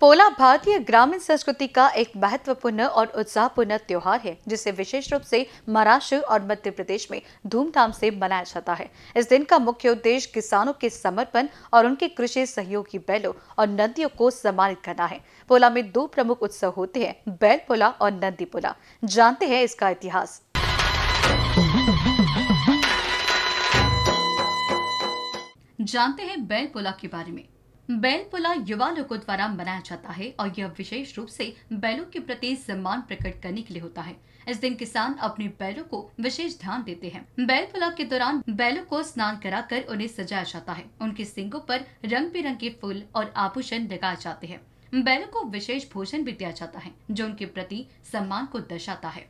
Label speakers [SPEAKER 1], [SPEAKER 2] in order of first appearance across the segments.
[SPEAKER 1] पोला भारतीय ग्रामीण संस्कृति का एक महत्वपूर्ण और उत्साहपूर्ण त्योहार है जिसे विशेष रूप से महाराष्ट्र और मध्य प्रदेश में धूमधाम से मनाया जाता है इस दिन का मुख्य उद्देश्य किसानों के समर्पण और उनके कृषि सहयोगी बैलों और नदियों को सम्मानित करना है पोला में दो प्रमुख उत्सव होते हैं बैल पोला और नंदी पोला जानते हैं इसका इतिहास जानते हैं बैल पोला के बारे में बैलपुला युवा लोगों द्वारा मनाया जाता है और यह विशेष रूप से बैलों के प्रति सम्मान प्रकट करने के लिए होता है इस दिन किसान अपने बैलों को विशेष ध्यान देते हैं बैलपुला के दौरान बैलों को स्नान कराकर उन्हें सजाया जाता है उनके सिंगों पर रंग बिरंगे फूल और आभूषण लगाए जाते हैं बैलों को विशेष भोजन भी दिया जाता है जो उनके प्रति सम्मान को दर्शाता है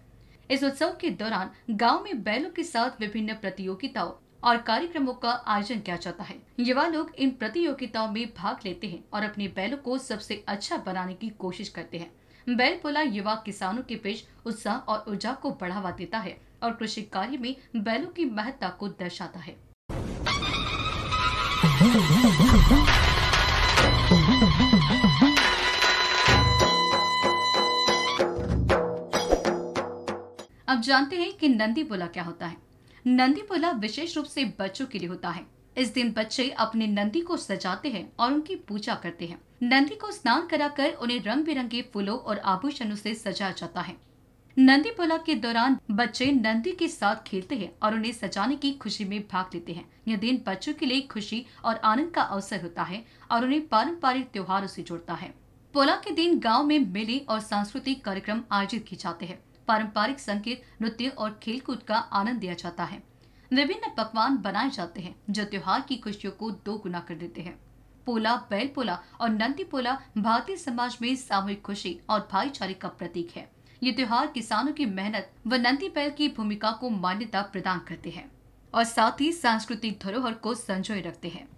[SPEAKER 1] इस उत्सव के दौरान गांव में बैलों के साथ विभिन्न प्रतियोगिताओं और कार्यक्रमों का आयोजन किया जाता है युवा लोग इन प्रतियोगिताओं में भाग लेते हैं और अपने बैलों को सबसे अच्छा बनाने की कोशिश करते हैं बैल पोला युवा किसानों के बीच उत्साह और ऊर्जा को बढ़ावा देता है और कृषि कार्य में बैलों की महत्ता को दर्शाता है अब जानते हैं कि नंदी बोला क्या होता है नंदी पोला विशेष रूप से बच्चों के लिए होता है इस दिन बच्चे अपने नंदी को सजाते हैं और उनकी पूजा करते हैं नंदी को स्नान कराकर उन्हें रंग बिरंगे फूलों और आभूषणों से सजाया जाता है नंदी पोला के दौरान बच्चे नंदी के साथ खेलते हैं और उन्हें सजाने की खुशी में भाग लेते हैं यह दिन बच्चों के लिए खुशी और आनंद का अवसर होता है और उन्हें पारंपरिक त्योहारों से जोड़ता है पोला के दिन गांव में मेले और सांस्कृतिक कार्यक्रम आयोजित किए जाते हैं पारंपरिक संगीत नृत्य और खेलकूद का आनंद दिया जाता है विभिन्न पकवान बनाए जाते हैं जो त्योहार की खुशियों को दो गुना कर देते हैं पोला बैल पोला और नंदी पोला भारतीय समाज में सामूहिक खुशी और भाईचारे का प्रतीक है ये त्योहार किसानों की मेहनत व नंदी बैल की भूमिका को मान्यता प्रदान करते हैं और साथ ही सांस्कृतिक धरोहर को संजोए रखते हैं